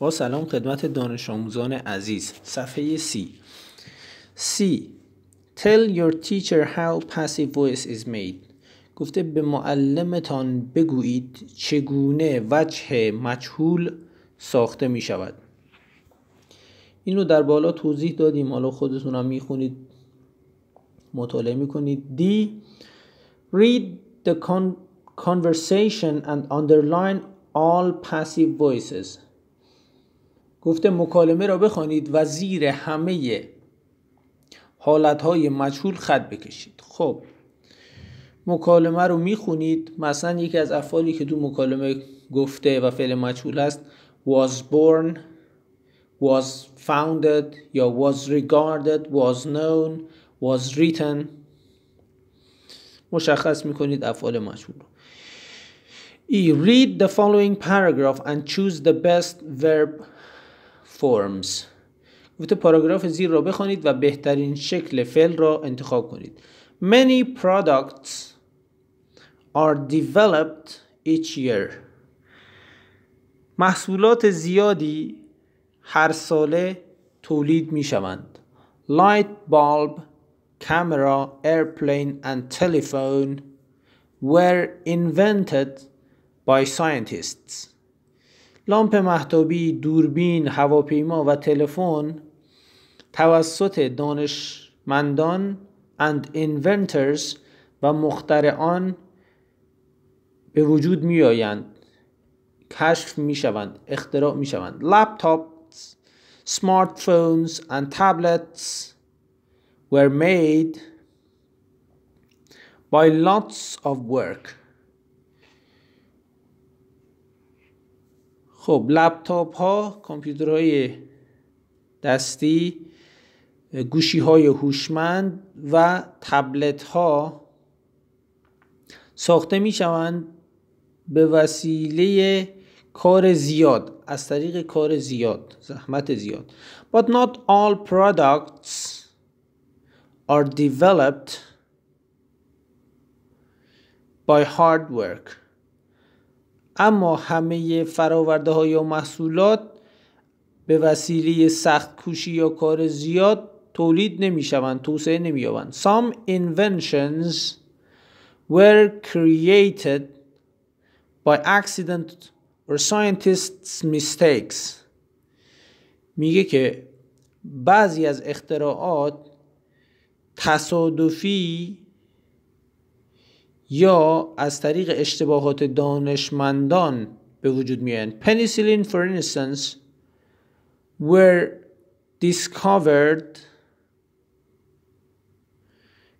با سلام خدمت دانش آموزان عزیز صفحه C C Tell your teacher how passive voice is made گفته به معلمتان بگویید چگونه وجه مجهول ساخته می شود این رو در بالا توضیح دادیم حالا خودتون هم میخونید مطالعه می کنید D Read the conversation and underline all passive voices گفته مکالمه را بخوانید و زیر همه های مجهول خط بکشید خب مکالمه رو میخونید مثلا یکی از افعالی که دو مکالمه گفته و فعل مجهول است was born was founded یا was regarded was known was written مشخص میکنید افعال مجهول رو E. Read the following paragraph and choose the best verb forms گفته پاراگراف زیر را بخوانید و بهترین شکل فعل را انتخاب کنید many products are developed each year محصولات زیادی هر ساله تولید می شوند light bulb camera airplane and telephone were invented by scientists لامپ محتابی، دوربین، هواپیما و تلفن توسط دانشمندان and inventors و مخترعان به وجود می آیند کشف می شوند اختراع می شوند لپتاپ سمارت و و tablets were made by lots of work خب لپتاپ ها کامپیوترهای دستی گوشی های هوشمند و تبلت ها ساخته می شوند به وسیله کار زیاد از طریق کار زیاد زحمت زیاد but not all products are developed by hard work اما همه فراورده ها یا محصولات به وسیله سخت کوشی یا کار زیاد تولید نمی شوند توسعه نمی یابند some inventions were created by accident or scientists mistakes میگه که بعضی از اختراعات تصادفی یا از طریق اشتباهات دانشمندان به وجود میان پنیسیلین فور اینستنس ور discovered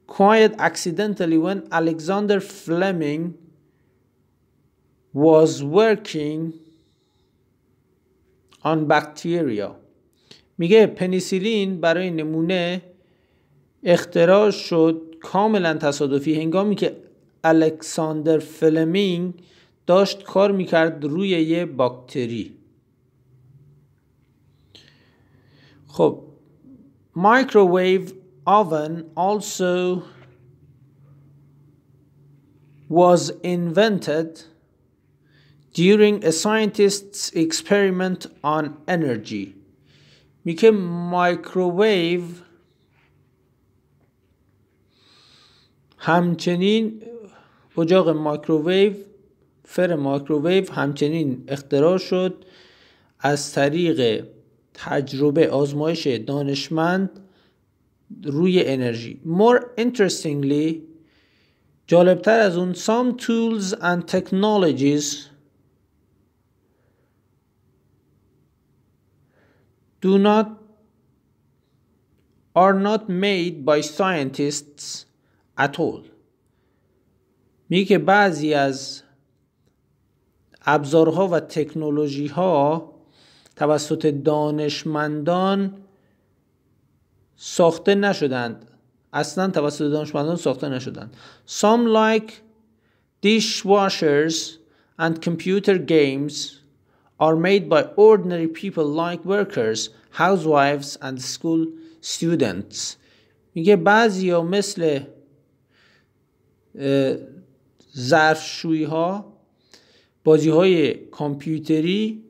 quite accidentally when Alexander Fleming was working on bacteria میگه پنیسیلین برای نمونه اختراع شد کاملا تصادفی هنگامی که الکساندر فلمینگ داشت کار میکرد روی یه باکتری خب مایکروویو آون also was invented during a scientist's experiment on energy میکه مایکروویو همچنین اجاق ماکروویو، فر ماکروویو همچنین اختراع شد از طریق تجربه آزمایش دانشمند روی انرژی more interestingly جالبتر از اون some tools and technologies do not are not made by scientists at all میگه که بعضی از ابزارها و تکنولوژی ها توسط دانشمندان ساخته نشدند اصلا توسط دانشمندان ساخته نشدند some like dishwashers and computer games are made by ordinary people like workers, housewives and school students. میگه بعضی ها مثل ظرفشویی ها بازی های کامپیوتری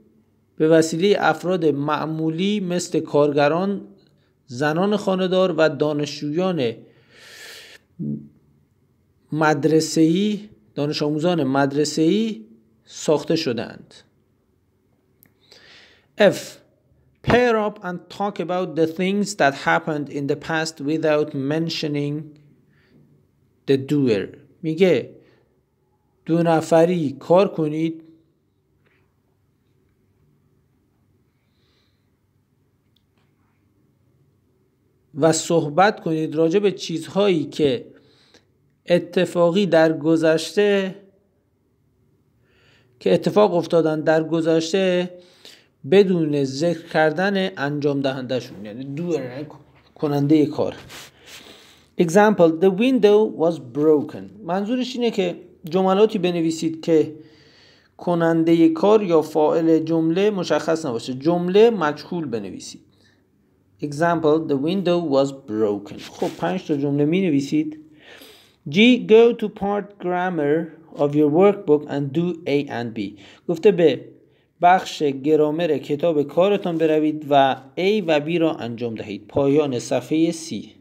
به وسیله افراد معمولی مثل کارگران زنان خاندار و دانشجویان ای دانش آموزان ای ساخته شدند F pair up and talk about the things that happened in the past without mentioning the doer میگه دو نفری کار کنید و صحبت کنید راجع به چیزهایی که اتفاقی در گذشته که اتفاق افتادن در گذشته بدون ذکر کردن انجام شون یعنی دو کننده کار example the window was broken منظورش اینه که جملاتی بنویسید که کننده کار یا فاعل جمله مشخص نباشه جمله مجهول بنویسید example the window was broken خب پنج تا جمله می نویسید G go to part grammar of your workbook and do A and B گفته به بخش گرامر کتاب کارتان بروید و A و B را انجام دهید پایان صفحه C